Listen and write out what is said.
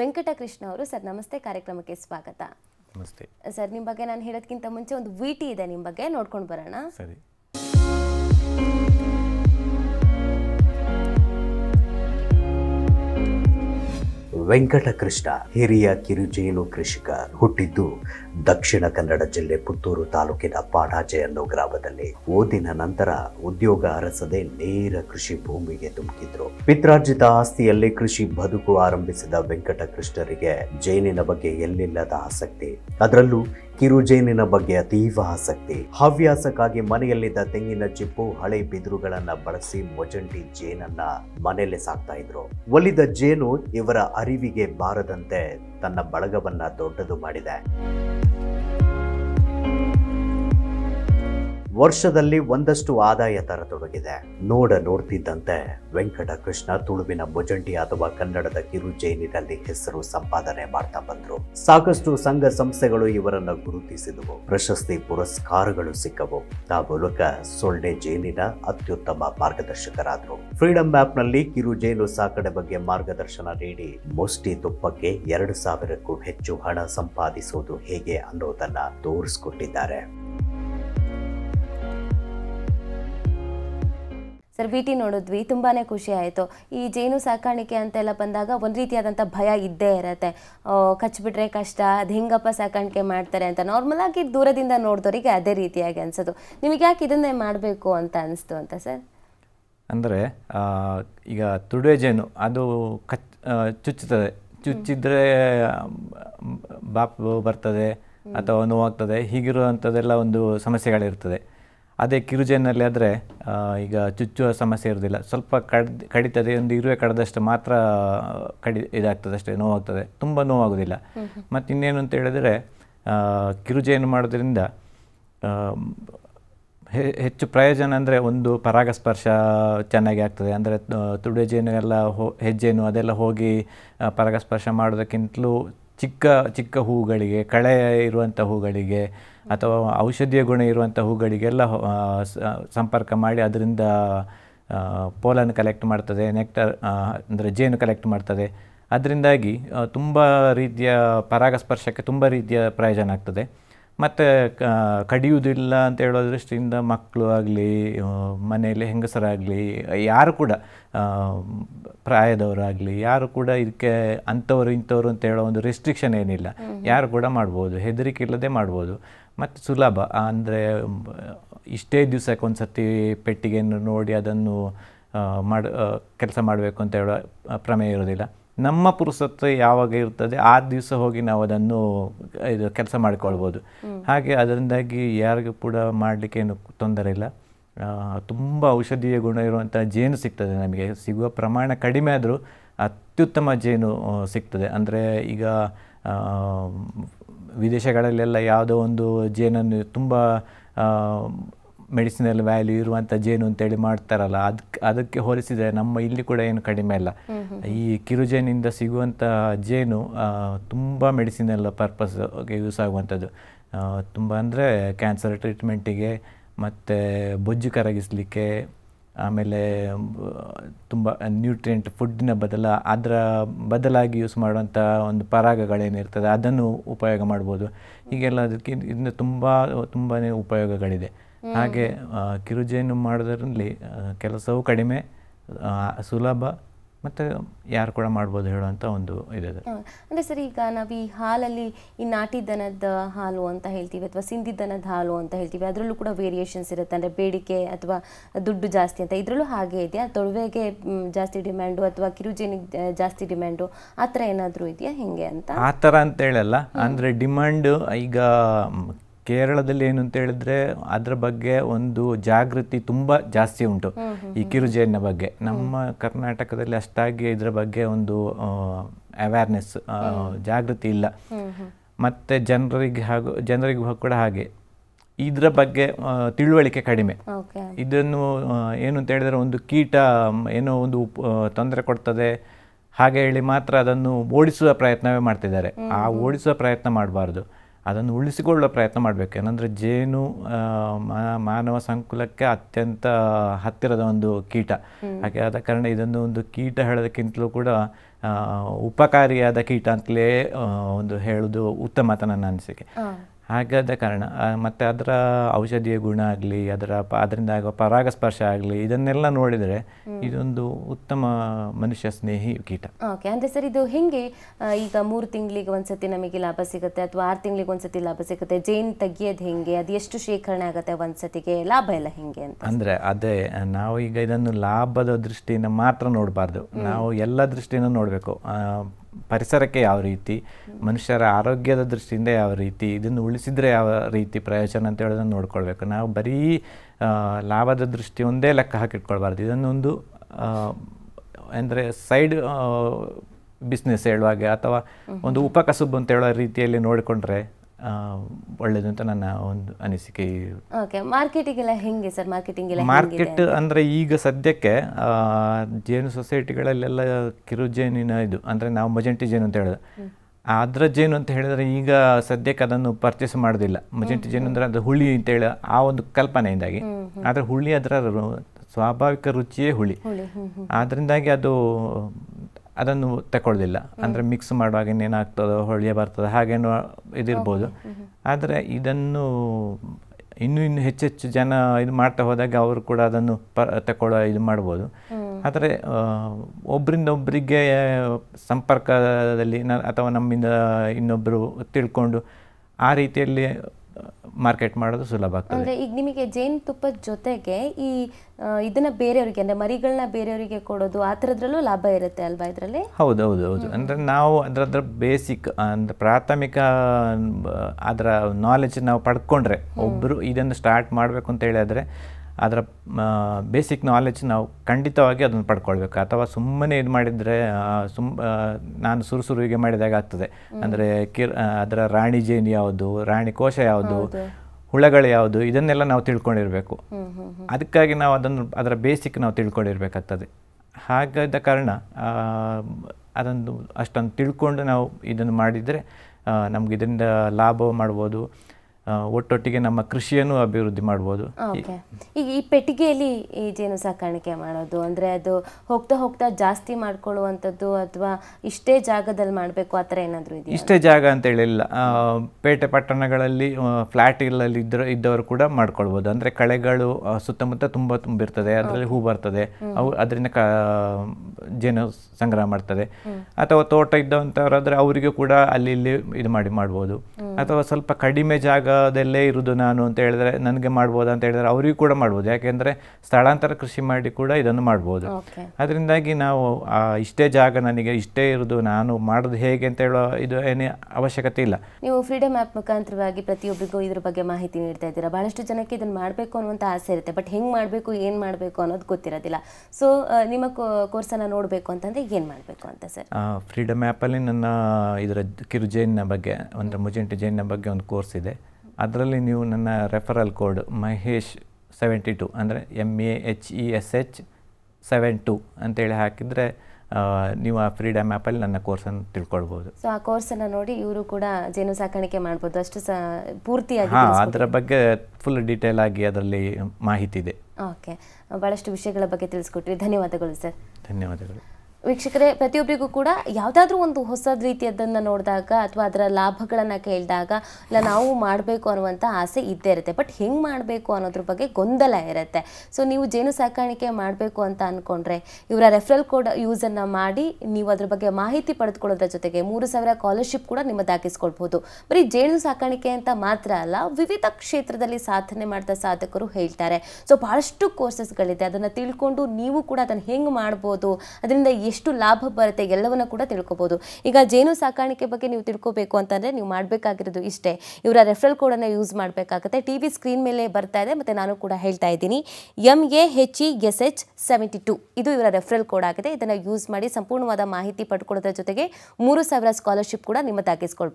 ವೆಂಕಟಕೃಷ್ಣ ಅವರು ಸರ್ ನಮಸ್ತೆ ಕಾರ್ಯಕ್ರಮಕ್ಕೆ ಸ್ವಾಗತ ನಮಸ್ತೆ ಸರ್ ನಿಮ್ಮ ಬಗ್ಗೆ ನಾನು ಹೇಳೋದಕ್ಕಿಂತ ಮುಂಚೆ ಒಂದು ವಿಟಿ ಇದೆ ನಿಮ್ಮ ಬಗ್ಗೆ ನೋಡ್ಕೊಂಡು ಬರೋಣ ಸರಿ ವೆಂಕಟಕೃಷ್ಣ ಹಿರಿಯ ಕಿರುಜೇನು ಕೃಷಿಕ ಹುಟ್ಟಿದ್ದು ದಕ್ಷಿಣ ಕನ್ನಡ ಜಿಲ್ಲೆ ಪುತ್ತೂರು ತಾಲೂಕಿನ ಪಾಡಾಜೆ ಅನ್ನೋ ಗ್ರಾಮದಲ್ಲಿ ಓದಿನ ನಂತರ ಉದ್ಯೋಗ ಅರಸದೆ ನೇರ ಕೃಷಿ ಭೂಮಿಗೆ ತುಮಕಿದ್ರು ಪಿತ್ರಾರ್ಜಿತ ಆಸ್ತಿಯಲ್ಲಿ ಕೃಷಿ ಬದುಕು ಆರಂಭಿಸಿದ ವೆಂಕಟಕೃಷ್ಣರಿಗೆ ಜೇನಿನ ಬಗ್ಗೆ ಎಲ್ಲಿಲ್ಲದ ಆಸಕ್ತಿ ಅದರಲ್ಲೂ ಕಿರುಜೇನಿನ ಬಗ್ಗೆ ಅತೀವ ಆಸಕ್ತಿ ಹವ್ಯಾಸಕ್ಕಾಗಿ ಮನೆಯಲ್ಲಿದ್ದ ತೆಂಗಿನ ಚಿಪ್ಪು ಹಳೆ ಬಿದಿರುಗಳನ್ನ ಬಳಸಿ ಮೊಜಂಟಿ ಜೇನನ್ನ ಮನೆಯಲ್ಲೇ ಸಾಕ್ತಾ ಇದ್ರು ಒಲಿದ ಜೇನು ಇವರ ಅರಿವಿಗೆ ಬಾರದಂತೆ ತನ್ನ ಬಳಗವನ್ನ ದೊಡ್ಡದು ಮಾಡಿದೆ ವರ್ಷದಲ್ಲಿ ಒಂದಷ್ಟು ಆದಾಯ ತರತೊಡಗಿದೆ ನೋಡ ನೋಡ್ತಿದ್ದಂತೆ ವೆಂಕಟ ಕೃಷ್ಣ ತುಳುವಿನ ಭುಜಂಡಿ ಅಥವಾ ಕನ್ನಡದ ಜೈನಿನಲ್ಲಿ ಹೆಸರು ಸಂಪಾದನೆ ಮಾಡ್ತಾ ಬಂದ್ರು ಸಾಕಷ್ಟು ಸಂಘ ಸಂಸ್ಥೆಗಳು ಇವರನ್ನ ಗುರುತಿಸಿದವು ಪ್ರಶಸ್ತಿ ಪುರಸ್ಕಾರಗಳು ಸಿಕ್ಕವು ಆ ಮೂಲಕ ಸೊಳ್ಳೆ ಜೇನಿನ ಅತ್ಯುತ್ತಮ ಮಾರ್ಗದರ್ಶಕರಾದ್ರು ಫ್ರೀಡಂ ಮ್ಯಾಪ್ ನಲ್ಲಿ ಕಿರುಜೇನು ಸಾಕಡೆ ಬಗ್ಗೆ ಮಾರ್ಗದರ್ಶನ ನೀಡಿ ಮುಷ್ಟಿ ತುಪ್ಪಕ್ಕೆ ಎರಡು ಸಾವಿರಕ್ಕೂ ಹೆಚ್ಚು ಹಣ ಸಂಪಾದಿಸುವುದು ಹೇಗೆ ಅನ್ನೋದನ್ನ ತೋರಿಸಿಕೊಟ್ಟಿದ್ದಾರೆ ತರಬೇತಿ ನೋಡಿದ್ವಿ ತುಂಬಾ ಖುಷಿ ಆಯಿತು ಈ ಜೇನು ಸಾಕಾಣಿಕೆ ಅಂತೆಲ್ಲ ಬಂದಾಗ ಒಂದು ರೀತಿಯಾದಂಥ ಭಯ ಇದ್ದೇ ಇರತ್ತೆ ಕಚ್ಬಿಟ್ರೆ ಕಷ್ಟ ಅದು ಹೆಂಗಪ್ಪ ಸಾಕಾಣಿಕೆ ಮಾಡ್ತಾರೆ ಅಂತ ನಾರ್ಮಲ್ ಆಗಿ ದೂರದಿಂದ ನೋಡಿದವರಿಗೆ ಅದೇ ರೀತಿಯಾಗಿ ಅನಿಸೋದು ನಿಮಗೆ ಯಾಕೆ ಇದನ್ನೇ ಮಾಡಬೇಕು ಅಂತ ಅನಿಸ್ತು ಅಂತ ಸರ್ ಅಂದರೆ ಈಗ ತುಡುವೆ ಜೇನು ಅದು ಕಚ್ ಚುಚ್ಚುತ್ತದೆ ಚುಚ್ಚಿದ್ರೆ ಬಾಪು ಬರ್ತದೆ ಅಥವಾ ನೋವಾಗ್ತದೆ ಹೀಗಿರುವಂಥದ್ದೆಲ್ಲ ಒಂದು ಸಮಸ್ಯೆಗಳಿರ್ತದೆ ಅದೇ ಕಿರುಜೇನಲ್ಲಿ ಆದರೆ ಈಗ ಚುಚ್ಚುವ ಸಮಸ್ಯೆ ಇರೋದಿಲ್ಲ ಸ್ವಲ್ಪ ಕಡ್ ಕಡಿತದೆ ಒಂದು ಇರುವೆ ಕಡದಷ್ಟು ಮಾತ್ರ ಕಡಿ ಇದಾಗ್ತದೆ ಅಷ್ಟೇ ನೋವಾಗ್ತದೆ ತುಂಬ ನೋವಾಗೋದಿಲ್ಲ ಮತ್ತು ಇನ್ನೇನು ಅಂತ ಹೇಳಿದರೆ ಕಿರುಜೇನು ಮಾಡೋದ್ರಿಂದ ಹೆಚ್ಚು ಪ್ರಯೋಜನ ಅಂದರೆ ಒಂದು ಪರಾಗಸ್ಪರ್ಶ ಚೆನ್ನಾಗಿ ಆಗ್ತದೆ ಅಂದರೆ ತುಡುಜೇನು ಎಲ್ಲ ಹೋ ಹೆಜ್ಜೇನು ಅದೆಲ್ಲ ಹೋಗಿ ಪರಾಗಸ್ಪರ್ಶ ಮಾಡೋದಕ್ಕಿಂತಲೂ ಚಿಕ್ಕ ಚಿಕ್ಕ ಹೂಗಳಿಗೆ ಕಳೆ ಇರುವಂಥ ಹೂಗಳಿಗೆ ಅಥವಾ ಔಷಧೀಯ ಗುಣ ಇರುವಂಥ ಹೂಗಳಿಗೆಲ್ಲ ಸಂಪರ್ಕ ಮಾಡಿ ಅದರಿಂದ ಪೋಲನ್ನು ಕಲೆಕ್ಟ್ ಮಾಡ್ತದೆ ನೆಕ್ಟರ್ ಅಂದರೆ ಜೇನು ಕಲೆಕ್ಟ್ ಮಾಡ್ತದೆ ಅದರಿಂದಾಗಿ ತುಂಬ ರೀತಿಯ ಪರಾಗಸ್ಪರ್ಶಕ್ಕೆ ತುಂಬ ರೀತಿಯ ಪ್ರಯೋಜನ ಆಗ್ತದೆ ಮತ್ತು ಕಡಿಯುವುದಿಲ್ಲ ಅಂತ ಹೇಳೋ ದೃಷ್ಟಿಯಿಂದ ಮಕ್ಕಳು ಆಗಲಿ ಮನೆಯಲ್ಲಿ ಹೆಂಗಸರಾಗಲಿ ಯಾರು ಕೂಡ ಪ್ರಾಯದವರಾಗಲಿ ಯಾರು ಕೂಡ ಇದಕ್ಕೆ ಅಂಥವ್ರು ಇಂಥವ್ರು ಅಂತ ಹೇಳೋ ಒಂದು ರೆಸ್ಟ್ರಿಕ್ಷನ್ ಏನಿಲ್ಲ ಯಾರು ಕೂಡ ಮಾಡ್ಬೋದು ಹೆದರಿಕೆ ಇಲ್ಲದೆ ಮಾಡ್ಬೋದು ಮತ್ತು ಸುಲಭ ಅಂದರೆ ಇಷ್ಟೇ ದಿವಸಕ್ಕೆ ಒಂದು ಸರ್ತಿ ಪೆಟ್ಟಿಗೆಯನ್ನು ನೋಡಿ ಅದನ್ನು ಮಾಡ ಕೆಲಸ ಮಾಡಬೇಕು ಅಂತ ಹೇಳೋ ಪ್ರಮೇಯ ಇರೋದಿಲ್ಲ ನಮ್ಮ ಪುರುಸತ್ವ ಯಾವಾಗ ಇರ್ತದೆ ಆ ದಿವಸ ಹೋಗಿ ನಾವು ಅದನ್ನು ಇದು ಕೆಲಸ ಮಾಡಿಕೊಳ್ಬೋದು ಹಾಗೆ ಅದರಿಂದಾಗಿ ಯಾರಿಗೂ ಕೂಡ ಮಾಡಲಿಕ್ಕೆ ಏನು ತೊಂದರೆ ಇಲ್ಲ ತುಂಬ ಔಷಧೀಯ ಗುಣ ಇರುವಂಥ ಜೇನು ಸಿಗ್ತದೆ ನಮಗೆ ಸಿಗುವ ಪ್ರಮಾಣ ಕಡಿಮೆ ಆದರೂ ಅತ್ಯುತ್ತಮ ಜೇನು ಸಿಗ್ತದೆ ಅಂದರೆ ಈಗ ವಿದೇಶಗಳಲ್ಲೆಲ್ಲ ಯಾವುದೋ ಒಂದು ಜೇನನ್ನು ತುಂಬ ಮೆಡಿಸಿನಲ್ ವ್ಯಾಲ್ಯೂ ಇರುವಂಥ ಜೇನು ಅಂತೇಳಿ ಮಾಡ್ತಾರಲ್ಲ ಅದಕ್ಕೆ ಅದಕ್ಕೆ ಹೋಲಿಸಿದರೆ ನಮ್ಮ ಇಲ್ಲಿ ಕೂಡ ಏನು ಕಡಿಮೆ ಇಲ್ಲ ಈ ಕಿರುಜೇನಿಂದ ಸಿಗುವಂಥ ಜೇನು ತುಂಬ ಮೆಡಿಸಿನಲ್ ಪರ್ಪಸ್ಗೆ ಯೂಸ್ ಆಗುವಂಥದ್ದು ತುಂಬ ಅಂದರೆ ಕ್ಯಾನ್ಸರ್ ಟ್ರೀಟ್ಮೆಂಟಿಗೆ ಮತ್ತು ಬೊಜ್ಜು ಕರಗಿಸಲಿಕ್ಕೆ ಆಮೇಲೆ ತುಂಬ ನ್ಯೂಟ್ರಿಯೆಂಟ್ ಫುಡ್ಡಿನ ಬದಲ ಅದರ ಬದಲಾಗಿ ಯೂಸ್ ಮಾಡುವಂಥ ಒಂದು ಪರಾಗಗಳೇನಿರ್ತದೆ ಅದನ್ನು ಉಪಯೋಗ ಮಾಡ್ಬೋದು ಹೀಗೆಲ್ಲ ಅದಕ್ಕೆ ಇದರಿಂದ ತುಂಬ ತುಂಬಾ ಉಪಯೋಗಗಳಿದೆ ಹಾಗೆ ಕಿರುಜೇನು ಮಾಡೋದ್ರಲ್ಲಿ ಕೆಲಸವೂ ಕಡಿಮೆ ಸುಲಭ ಮತ್ತೆ ಯಾರು ಕೂಡ ಮಾಡ್ಬೋದು ಹೇಳುವಂತ ಒಂದು ಇದೆ ಅಂದ್ರೆ ಸರಿ ಈಗ ನಾವು ಈ ಹಾಲಲ್ಲಿ ಈ ನಾಟಿ ದನದ ಹಾಲು ಅಂತ ಹೇಳ್ತೀವಿ ಅಥವಾ ಸಿಂಧಿ ದನದ ಹಾಲು ಅಂತ ಹೇಳ್ತೀವಿ ಅದರಲ್ಲೂ ಕೂಡ ವೇರಿಯೇಷನ್ಸ್ ಇರುತ್ತೆ ಅಂದ್ರೆ ಬೇಡಿಕೆ ಅಥವಾ ದುಡ್ಡು ಜಾಸ್ತಿ ಅಂತ ಇದ್ರಲ್ಲೂ ಹಾಗೆ ಇದೆಯಾ ತೊಡವೆಗೆ ಜಾಸ್ತಿ ಡಿಮ್ಯಾಂಡು ಅಥವಾ ಕಿರುಜೇನಿಗೆ ಜಾಸ್ತಿ ಡಿಮ್ಯಾಂಡು ಆತರ ಏನಾದ್ರೂ ಇದೆಯಾ ಹಿಂಗೆ ಅಂತ ಆತರ ಅಂತ ಹೇಳಲ್ಲ ಅಂದ್ರೆ ಡಿಮ್ಯಾಂಡ್ ಈಗ ಕೇರಳದಲ್ಲಿ ಏನು ಅಂತ ಹೇಳಿದ್ರೆ ಅದರ ಬಗ್ಗೆ ಒಂದು ಜಾಗೃತಿ ತುಂಬ ಜಾಸ್ತಿ ಉಂಟು ಈ ಕಿರುಜೇನ ಬಗ್ಗೆ ನಮ್ಮ ಕರ್ನಾಟಕದಲ್ಲಿ ಅಷ್ಟಾಗಿ ಇದರ ಬಗ್ಗೆ ಒಂದು ಅವೇರ್ನೆಸ್ ಜಾಗೃತಿ ಇಲ್ಲ ಮತ್ತೆ ಜನರಿಗೆ ಹಾಗೂ ಜನರಿಗೂ ಕೂಡ ಹಾಗೆ ಇದರ ಬಗ್ಗೆ ತಿಳುವಳಿಕೆ ಕಡಿಮೆ ಇದನ್ನು ಏನು ಅಂತ ಹೇಳಿದ್ರೆ ಒಂದು ಕೀಟ ಏನೋ ಒಂದು ತೊಂದರೆ ಕೊಡ್ತದೆ ಹಾಗೆ ಹೇಳಿ ಮಾತ್ರ ಅದನ್ನು ಓಡಿಸುವ ಪ್ರಯತ್ನವೇ ಮಾಡ್ತಿದ್ದಾರೆ ಆ ಓಡಿಸುವ ಪ್ರಯತ್ನ ಮಾಡಬಾರ್ದು ಅದನ್ನು ಉಳಿಸಿಕೊಳ್ಳೋ ಪ್ರಯತ್ನ ಮಾಡಬೇಕು ಏನಂದರೆ ಜೇನು ಮಾನವ ಸಂಕುಲಕ್ಕೆ ಅತ್ಯಂತ ಹತ್ತಿರದ ಒಂದು ಕೀಟ ಹಾಗೆ ಆದ ಕಾರಣ ಇದನ್ನು ಒಂದು ಕೀಟ ಹೇಳೋದಕ್ಕಿಂತಲೂ ಕೂಡ ಉಪಕಾರಿಯಾದ ಕೀಟ ಅಂತಲೇ ಒಂದು ಹೇಳೋದು ಉತ್ತಮ ನನ್ನ ಅನಿಸಿಕೆ ಹಾಗಾದ ಕಾರಣ ಮತ್ತು ಅದರ ಔಷಧೀಯ ಗುಣ ಆಗಲಿ ಅದರ ಪ ಅದರಿಂದ ಆಗುವ ಪರಾಗಸ್ಪರ್ಶ ಆಗಲಿ ಇದನ್ನೆಲ್ಲ ನೋಡಿದರೆ ಇದೊಂದು ಉತ್ತಮ ಮನುಷ್ಯ ಸ್ನೇಹಿ ಕೀಟ ಓಕೆ ಅಂದರೆ ಸರ್ ಇದು ಹೇಗೆ ಈಗ ಮೂರು ತಿಂಗಳಿಗೆ ಒಂದ್ಸತಿ ನಮಗೆ ಲಾಭ ಸಿಗುತ್ತೆ ಅಥವಾ ಆರು ತಿಂಗಳಿಗೆ ಒಂದ್ಸತಿ ಲಾಭ ಸಿಗುತ್ತೆ ಜೈನ್ ತೆಗಿಯೋದು ಹೇಗೆ ಅದು ಎಷ್ಟು ಶೇಖರಣೆ ಆಗುತ್ತೆ ಒಂದ್ಸತಿಗೆ ಲಾಭ ಎಲ್ಲ ಹೆಂಗೆ ಅಂತ ಅಂದರೆ ಅದೇ ನಾವು ಈಗ ಇದನ್ನು ಲಾಭದ ದೃಷ್ಟಿಯಿಂದ ಮಾತ್ರ ನೋಡಬಾರ್ದು ನಾವು ಎಲ್ಲ ದೃಷ್ಟಿಯನ್ನು ನೋಡಬೇಕು ಪರಿಸರಕ್ಕೆ ಯಾವ ರೀತಿ ಮನುಷ್ಯರ ಆರೋಗ್ಯದ ದೃಷ್ಟಿಯಿಂದ ಯಾವ ರೀತಿ ಇದನ್ನು ಉಳಿಸಿದರೆ ಯಾವ ರೀತಿ ಪ್ರಯೋಜನ ಅಂತ ಹೇಳೋದನ್ನು ನೋಡ್ಕೊಳ್ಬೇಕು ನಾವು ಬರೀ ಲಾಭದ ದೃಷ್ಟಿ ಒಂದೇ ಲೆಕ್ಕ ಹಾಕಿಟ್ಕೊಳ್ಬಾರ್ದು ಇದನ್ನೊಂದು ಅಂದರೆ ಸೈಡ್ ಬಿಸ್ನೆಸ್ ಹೇಳುವಾಗೆ ಅಥವಾ ಒಂದು ಉಪಕಸುಬು ಅಂತ ಹೇಳೋ ರೀತಿಯಲ್ಲಿ ನೋಡಿಕೊಂಡ್ರೆ ಒಳ್ಳೇದು ಅಂತ ನನ್ನ ಒಂದು ಅನಿಸಿಕೆ ಓಕೆ ಮಾರ್ಕೆಟಿಗೆಲ್ಲ ಹೆಂಗೆ ಸರ್ ಮಾರ್ಕೆಟಿಂಗ್ ಮಾರ್ಕೆಟ್ ಅಂದರೆ ಈಗ ಸದ್ಯಕ್ಕೆ ಜೇನು ಸೊಸೈಟಿಗಳಲ್ಲೆಲ್ಲ ಕಿರುಜೇನಿನ ಇದು ಅಂದರೆ ನಾವು ಮಜಂಟಿ ಜೇನು ಅಂತ ಹೇಳಿದ್ರೆ ಆದ್ರ ಜೇನು ಅಂತ ಹೇಳಿದ್ರೆ ಈಗ ಸದ್ಯಕ್ಕೆ ಅದನ್ನು ಪರ್ಚೇಸ್ ಮಾಡೋದಿಲ್ಲ ಮಜಂಟಿ ಜೇನು ಅಂದರೆ ಅದು ಹುಳಿ ಅಂತ ಹೇಳಿ ಆ ಒಂದು ಕಲ್ಪನೆಯಿಂದಾಗಿ ಆದರೆ ಹುಳಿ ಅದರ ಸ್ವಾಭಾವಿಕ ರುಚಿಯೇ ಹುಳಿ ಆದ್ರಿಂದಾಗಿ ಅದು ಅದನ್ನು ತಗೊಳ್ಳಲಿಲ್ಲ ಅಂದರೆ ಮಿಕ್ಸ್ ಮಾಡುವಾಗ ಇನ್ನೇನಾಗ್ತದೋ ಹೊಳಿಯ ಬರ್ತದೋ ಹಾಗೇನೋ ಇದಿರ್ಬೋದು ಆದರೆ ಇದನ್ನು ಇನ್ನೂ ಇನ್ನು ಹೆಚ್ಚೆಚ್ಚು ಜನ ಇದು ಮಾಡ್ತಾ ಹೋದಾಗ ಅವರು ಕೂಡ ಅದನ್ನು ಪ ತಗೊಳ್ಳೋ ಇದು ಮಾಡ್ಬೋದು ಆದರೆ ಒಬ್ಬರಿಂದ ಒಬ್ಬರಿಗೆ ಸಂಪರ್ಕದಲ್ಲಿ ನ ಅಥವಾ ನಮ್ಮಿಂದ ಇನ್ನೊಬ್ಬರು ತಿಳ್ಕೊಂಡು ಆ ರೀತಿಯಲ್ಲಿ ಮಾರ್ಕೆಟ್ ಮಾಡೋದು ಸುಲಭ ಆಗ್ತದೆ ಈಗ ನಿಮಗೆ ಜೇನುತುಪ್ಪದ ಜೊತೆಗೆ ಈ ಇದನ್ನ ಬೇರೆಯವರಿಗೆ ಅಂದ್ರೆ ಮರಿಗಳನ್ನ ಬೇರೆಯವರಿಗೆ ಕೊಡೋದು ಆ ಥರದ್ರಲ್ಲೂ ಲಾಭ ಇರುತ್ತೆ ಅಲ್ವಾ ಇದರಲ್ಲಿ ಹೌದು ಹೌದು ಹೌದು ಅಂದರೆ ನಾವು ಅದ್ರದ್ರ ಬೇಸಿಕ್ ಅಂದ್ರೆ ಪ್ರಾಥಮಿಕ ಅದರ ನಾಲೆಜ್ ನಾವು ಪಡ್ಕೊಂಡ್ರೆ ಒಬ್ರು ಇದನ್ನು ಸ್ಟಾರ್ಟ್ ಮಾಡಬೇಕು ಅಂತ ಹೇಳಿದ್ರೆ ಅದರ ಬೇಸಿಕ್ ನಾಲೆಜ್ ನಾವು ಖಂಡಿತವಾಗಿ ಅದನ್ನು ಪಡ್ಕೊಳ್ಬೇಕು ಅಥವಾ ಸುಮ್ಮನೆ ಇದು ಮಾಡಿದರೆ ಸುಮ್ ನಾನು ಸುರು ಸುರು ಹೀಗೆ ಮಾಡಿದಾಗ ಆಗ್ತದೆ ಅಂದರೆ ಕಿರ್ ಅದರ ರಾಣಿ ಜೇನು ಯಾವುದು ರಾಣಿ ಕೋಶ ಯಾವುದು ಹುಳಗಳು ಯಾವುದು ಇದನ್ನೆಲ್ಲ ನಾವು ತಿಳ್ಕೊಂಡಿರಬೇಕು ಅದಕ್ಕಾಗಿ ನಾವು ಅದನ್ನು ಅದರ ಬೇಸಿಕ್ ನಾವು ತಿಳ್ಕೊಂಡಿರಬೇಕಾಗ್ತದೆ ಹಾಗಾದ ಕಾರಣ ಅದನ್ನು ಅಷ್ಟೊಂದು ತಿಳ್ಕೊಂಡು ನಾವು ಇದನ್ನು ಮಾಡಿದರೆ ನಮ್ಗೆ ಇದರಿಂದ ಲಾಭ ಮಾಡ್ಬೋದು ಒಟ್ಟೊಟ್ಟಿಗೆ ನಮ್ಮ ಕೃಷಿಯನ್ನು ಅಭಿವೃದ್ಧಿ ಮಾಡಬಹುದು ಈಗ ಈ ಪೆಟ್ಟಿಗೆಯಲ್ಲಿ ಈ ಜೇನು ಸಾಕಾಣಿಕೆ ಮಾಡೋದು ಅಂದ್ರೆ ಅದು ಹೋಗ್ತಾ ಹೋಗ್ತಾ ಜಾಸ್ತಿ ಮಾಡ್ಕೊಳ್ಳುವಂಥದ್ದು ಅಥವಾ ಇಷ್ಟೇ ಜಾಗದಲ್ಲಿ ಮಾಡಬೇಕು ಆ ಥರ ಏನಾದರೂ ಇದೆ ಇಷ್ಟೇ ಜಾಗ ಅಂತ ಹೇಳಿಲ್ಲ ಪೇಟೆ ಪಟ್ಟಣಗಳಲ್ಲಿ ಇಲ್ಲಲ್ಲಿ ಇದ್ದವರು ಕೂಡ ಮಾಡ್ಕೊಳ್ಬೋದು ಅಂದ್ರೆ ಕಳೆಗಳು ಸುತ್ತಮುತ್ತ ತುಂಬಾ ತುಂಬಿರ್ತದೆ ಅದರಲ್ಲಿ ಹೂ ಬರ್ತದೆ ಅವು ಅದರಿಂದ ಜೇನು ಸಂಗ್ರಹ ಮಾಡ್ತದೆ ಅಥವಾ ತೋಟ ಇದ್ದಂತವರಾದ್ರೆ ಅವರಿಗೂ ಕೂಡ ಅಲ್ಲಿ ಇಲ್ಲಿ ಇದು ಮಾಡಿ ಮಾಡ್ಬೋದು ಅಥವಾ ಸ್ವಲ್ಪ ಕಡಿಮೆ ಜಾಗ ಜಾಗದಲ್ಲೇ ಇರೋದು ನಾನು ಅಂತ ಹೇಳಿದ್ರೆ ನನಗೆ ಮಾಡ್ಬೋದು ಅಂತ ಹೇಳಿದ್ರೆ ಅವರಿಗೂ ಕೂಡ ಮಾಡ್ಬೋದು ಯಾಕೆಂದರೆ ಸ್ಥಳಾಂತರ ಕೃಷಿ ಮಾಡಿ ಕೂಡ ಇದನ್ನು ಮಾಡ್ಬೋದು ಅದರಿಂದಾಗಿ ನಾವು ಇಷ್ಟೇ ಜಾಗ ನನಗೆ ಇಷ್ಟೇ ಇರೋದು ನಾನು ಮಾಡೋದು ಹೇಗೆ ಅಂತ ಹೇಳೋ ಇದು ಏನೇ ಅವಶ್ಯಕತೆ ಇಲ್ಲ ನೀವು ಫ್ರೀಡಮ್ ಆ್ಯಪ್ ಮುಖಾಂತರವಾಗಿ ಪ್ರತಿಯೊಬ್ಬರಿಗೂ ಇದ್ರ ಬಗ್ಗೆ ಮಾಹಿತಿ ನೀಡ್ತಾ ಇದ್ದೀರಾ ಬಹಳಷ್ಟು ಜನಕ್ಕೆ ಇದನ್ನು ಮಾಡಬೇಕು ಅನ್ನುವಂಥ ಆಸೆ ಇರುತ್ತೆ ಬಟ್ ಹೆಂಗೆ ಮಾಡಬೇಕು ಏನು ಮಾಡಬೇಕು ಅನ್ನೋದು ಗೊತ್ತಿರೋದಿಲ್ಲ ಸೊ ನಿಮ್ಮ ಕೋರ್ಸನ್ನು ನೋಡಬೇಕು ಅಂತಂದರೆ ಏನು ಮಾಡಬೇಕು ಅಂತ ಸರ್ ಫ್ರೀಡಮ್ ಆ್ಯಪಲ್ಲಿ ನನ್ನ ಇದರ ಕಿರುಜೇನಿನ ಬಗ್ಗೆ ಅಂದರೆ ಮುಜೆಂಟು ನ ಬಗ್ಗೆ ಒಂದು ಕೋರ್ಸ್ ಇದೆ ಅದರಲ್ಲಿ ನೀವು ನನ್ನ referral code Mahesh seventy two ಅಂದರೆ M A H E S H seven two ಅಂತೇಳಿ ಹಾಕಿದರೆ ನೀವು ಆ ಫ್ರೀಡಮ್ ಆ್ಯಪಲ್ಲಿ ನನ್ನ ಕೋರ್ಸನ್ನು ತಿಳ್ಕೊಳ್ಬೋದು ಸೊ ಆ ಕೋರ್ಸನ್ನು ನೋಡಿ ಇವರು ಕೂಡ ಜೇನು ಸಾಕಾಣಿಕೆ ಮಾಡ್ಬೋದು ಅಷ್ಟು ಸಹ ಪೂರ್ತಿಯಾಗಿ ಅದರ ಬಗ್ಗೆ ಫುಲ್ ಡೀಟೇಲ್ ಆಗಿ ಅದರಲ್ಲಿ ಮಾಹಿತಿ ಇದೆ ಓಕೆ ಭಾಳಷ್ಟು ವಿಷಯಗಳ ಬಗ್ಗೆ ತಿಳಿಸ್ಕೊಟ್ರಿ ಧನ್ಯವಾದಗಳು ಸರ್ ಧನ್ಯವಾದಗಳು ವೀಕ್ಷಕರೇ ಪ್ರತಿಯೊಬ್ಬರಿಗೂ ಕೂಡ ಯಾವುದಾದ್ರೂ ಒಂದು ಹೊಸ ರೀತಿಯದನ್ನು ನೋಡಿದಾಗ ಅಥವಾ ಅದರ ಲಾಭಗಳನ್ನು ಕೇಳಿದಾಗ ಇಲ್ಲ ನಾವು ಮಾಡಬೇಕು ಅನ್ನುವಂಥ ಆಸೆ ಇದ್ದೇ ಇರುತ್ತೆ ಬಟ್ ಹೆಂಗೆ ಮಾಡಬೇಕು ಅನ್ನೋದ್ರ ಬಗ್ಗೆ ಗೊಂದಲ ಇರುತ್ತೆ ಸೊ ನೀವು ಜೇನು ಸಾಕಾಣಿಕೆ ಮಾಡಬೇಕು ಅಂತ ಅಂದ್ಕೊಂಡ್ರೆ ಇವರ ರೆಫರಲ್ ಕೋಡ್ ಯೂಸನ್ನು ಮಾಡಿ ನೀವು ಅದ್ರ ಬಗ್ಗೆ ಮಾಹಿತಿ ಪಡೆದುಕೊಳ್ಳೋದ್ರ ಜೊತೆಗೆ ಮೂರು ಸಾವಿರ ಸ್ಕಾಲರ್ಶಿಪ್ ಕೂಡ ನಿಮ್ಮದಾಗಿಸ್ಕೊಳ್ಬೋದು ಬರೀ ಜೇನು ಸಾಕಾಣಿಕೆ ಅಂತ ಮಾತ್ರ ಅಲ್ಲ ವಿವಿಧ ಕ್ಷೇತ್ರದಲ್ಲಿ ಸಾಧನೆ ಮಾಡಿದ ಸಾಧಕರು ಹೇಳ್ತಾರೆ ಸೊ ಭಾಳಷ್ಟು ಕೋರ್ಸಸ್ಗಳಿದೆ ಅದನ್ನು ತಿಳ್ಕೊಂಡು ನೀವು ಕೂಡ ಅದನ್ನು ಹೆಂಗೆ ಮಾಡ್ಬೋದು ಅದರಿಂದ ಎಷ್ಟು ಲಾಭ ಬರುತ್ತೆ ಎಲ್ಲವನ್ನೂ ಕೂಡ ತಿಳ್ಕೊಬಹುದು ಈಗ ಜೇನು ಸಾಕಾಣಿಕೆ ಬಗ್ಗೆ ನೀವು ತಿಳ್ಕೊಬೇಕು ಅಂತಂದರೆ ನೀವು ಮಾಡಬೇಕಾಗಿರೋದು ಇಷ್ಟೇ ಇವರ ರೆಫರಲ್ ಕೋಡನ್ನು ಯೂಸ್ ಮಾಡಬೇಕಾಗುತ್ತೆ ಟಿ ವಿ ಸ್ಕ್ರೀನ್ ಮೇಲೆ ಬರ್ತಾ ಇದೆ ಮತ್ತೆ ನಾನು ಕೂಡ ಹೇಳ್ತಾ ಇದ್ದೀನಿ M A H E S H seventy two ಇದು ಇವರ ರೆಫರಲ್ ಕೋಡ್ ಆಗಿದೆ ಇದನ್ನು ಯೂಸ್ ಮಾಡಿ ಸಂಪೂರ್ಣವಾದ ಮಾಹಿತಿ ಪಡ್ಕೊಳ್ಳೋದ್ರ ಜೊತೆಗೆ ಮೂರು ಸಾವಿರ ಸ್ಕಾಲರ್ಶಿಪ್ ಕೂಡ ನಿಮ್ಮ ನಿಮ್ಮದಾಗಿಸ್ಕೊಳ್ಬೋದು